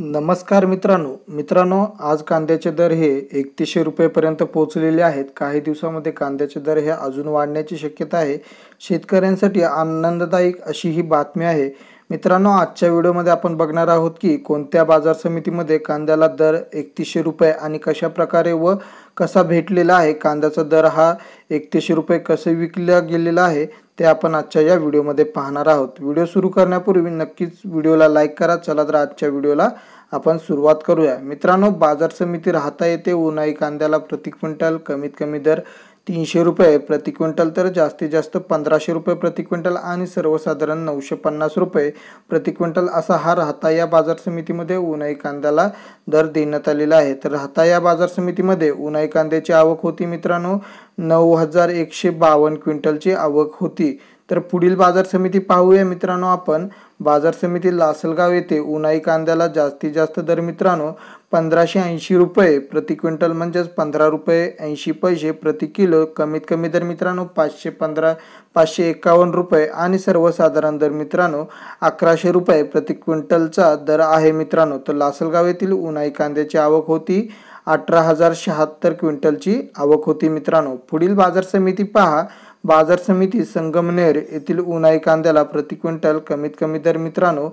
नमस्कार मित्रांनो मित्रांनो आज कांद्याचे दर हे एकतीसशे रुपयेपर्यंत पोहोचलेले आहेत काही दिवसामध्ये कांद्याचे दर हे अजून वाढण्याची शक्यता आहे शेतकऱ्यांसाठी आनंददायक अशी ही बातमी आहे मित्रांनो आजच्या व्हिडिओमध्ये आपण बघणार आहोत की कोणत्या बाजार समितीमध्ये कांद्याला दर एकतीसशे रुपये आणि कशा प्रकारे व कसा भेटलेला आहे कांद्याचा दर हा एकतीसशे रुपये कसे विकला गेलेला आहे ते आपण आजच्या या व्हिडिओमध्ये पाहणार आहोत व्हिडिओ सुरू करण्यापूर्वी नक्कीच व्हिडिओला लाईक करा चला तर आजच्या व्हिडिओला आपण सुरुवात करूया मित्रांनो बाजार समिती राहता येते उन्हाळी कांद्याला प्रति क्विंटल कमीत कमी दर तीनशे रुपये प्रति क्विंटल तर जास्तीत जास्त पंधराशे रुपये प्रति क्विंटल आणि सर्वसाधारण नऊशे पन्नास रुपये प्रति क्विंटल असा हा राहता या बाजार समितीमध्ये उन्हाई कांद्याला दर देण्यात आलेला आहे तर राहता या बाजार समितीमध्ये उन्हाई कांद्याची आवक होती मित्रांनो नऊ हजार एकशे बावन्न क्विंटलची आवक होती तर पुढील बाजार समिती पाहूया मित्रांनो आपण बाजार समिती लासलगाव येथे उन्हाई कांद्याला जास्तीत जास्त दर मित्रांनो पंधराशे ऐंशी रुपये प्रति क्विंटल म्हणजेच पंधरा रुपये ऐंशी पैसे प्रति किलो कमीत कमी दर मित्रांनो पाचशे पंधरा पाचशे एकावन्न रुपये आणि सर्वसाधारण दर मित्रांनो अकराशे रुपये प्रति क्विंटलचा दर आहे मित्रांनो तर लासलगाव येथील उन्हाई कांद्याची आवक होती अठरा हजार शहात्तर क्विंटलची आवक होती मित्रांनो पुढील बाजार समिती पहा बाजार समिती संगमनेर येथील उन्हाई कांद्याला प्रति क्विंटल कमीत कमी दर मित्रांनो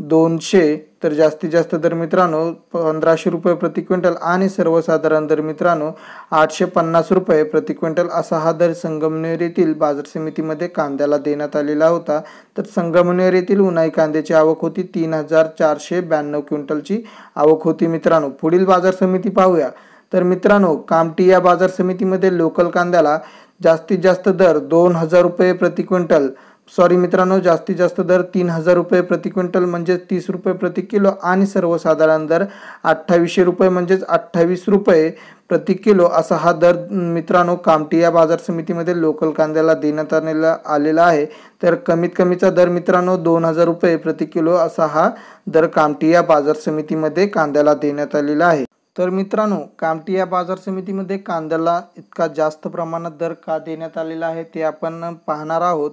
दोनशे तर जास्तीत जास्त दर मित्रांनो पंधराशे रुपये प्रति क्विंटल आणि सर्वसाधारण दर मित्रांनो आठशे पन्नास रुपये प्रति क्विंटल असा हा दर संगमनेर येथील बाजार समितीमध्ये कांद्याला देण्यात आलेला होता तर संगमनेर येथील उन्हाळी कांद्याची आवक होती तीन हजार चारशे ब्याण्णव क्विंटलची आवक होती मित्रांनो पुढील बाजार समिती पाहूया तर मित्रांनो कामटी या बाजार समितीमध्ये लोकल कांद्याला जास्तीत जास्त दर दोन हजार रुपये प्रति क्विंटल सॉरी मित्रांनो जास्तीत जास्त दर तीन हजार रुपये प्रति क्विंटल म्हणजे तीस रुपये प्रति किलो आणि सर्वसाधारण दर अठ्ठावीसशे रुपये म्हणजेच अठ्ठावीस रुपये प्रति किलो असा हा दर मित्रांनो कामटी या बाजार समितीमध्ये लोकल कांद्याला देण्यात आलेला आलेला आहे तर कमीत कमीचा दर मित्रांनो दोन हजार रुपये प्रति किलो असा हा दर कामटी या बाजार समितीमध्ये कांद्याला देण्यात आलेला आहे तर मित्रांनो कामटी या बाजार समितीमध्ये कांद्याला इतका जास्त प्रमाणात दर का देण्यात आलेला आहे ते आपण पाहणार आहोत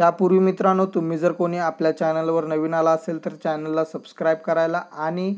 त्यापूर्वी मित्रांनो तुम्ही जर कोणी आपल्या चॅनलवर नवीन आला असेल तर चॅनलला सबस्क्राईब करायला आणि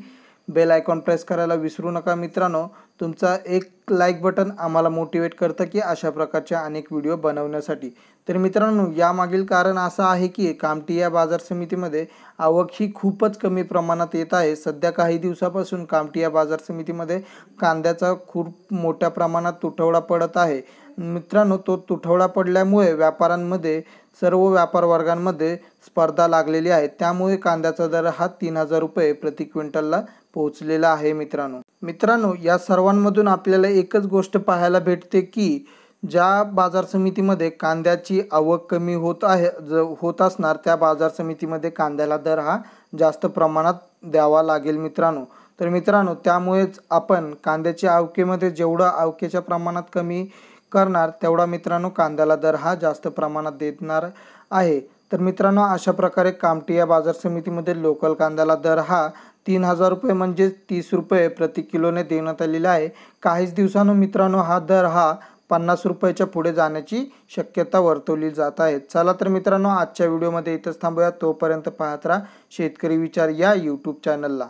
बेल आयकॉन प्रेस करायला विसरू नका मित्रांनो तुमचा एक लाईक बटन आम्हाला मोटिवेट करतं की अशा प्रकारचे अनेक व्हिडिओ बनवण्यासाठी तर मित्रांनो यामागील कारण असं आहे की कामटिया या बाजार समितीमध्ये आवक ही खूपच कमी प्रमाणात येत आहे सध्या काही दिवसापासून कामटिया या बाजार समितीमध्ये कांद्याचा खूप मोठ्या प्रमाणात तुटवडा पडत आहे मित्रांनो तो तुटवडा पडल्यामुळे व्यापाऱ्यांमध्ये सर्व व्यापार वर्गांमध्ये स्पर्धा लागलेली आहे त्यामुळे कांद्याचा दर हा तीन हजार रुपये प्रति क्विंटलला पोहोचलेला आहे मित्रांनो मित्रांनो या सर्वांमधून आपल्याला एकच गोष्ट पाहायला भेटते की ज्या बाजार समितीमध्ये कांद्याची आवक कमी होत आहे ज होत असणार त्या बाजार समितीमध्ये कांद्याला दर हा जास्त प्रमाणात द्यावा लागेल मित्रांनो तर मित्रांनो त्यामुळेच आपण कांद्याच्या आवकेमध्ये जेवढा आवकेच्या प्रमाणात कमी करणार तेवढा मित्रांनो कांद्याला दर हा जास्त प्रमाणात देणार आहे तर मित्रांनो अशा प्रकारे कामटिया या बाजार समितीमध्ये लोकल कांद्याला दर हा तीन हजार रुपये म्हणजेच तीस रुपये प्रति किलोने देण्यात आलेला आहे काहीच दिवसानं मित्रांनो हा दर हा पन्नास रुपयाच्या पुढे जाण्याची शक्यता वर्तवली जात आहे चला तर मित्रांनो आजच्या व्हिडिओमध्ये इथंच थांबूया तोपर्यंत पाहत राहा शेतकरी विचार या यूट्यूब चॅनलला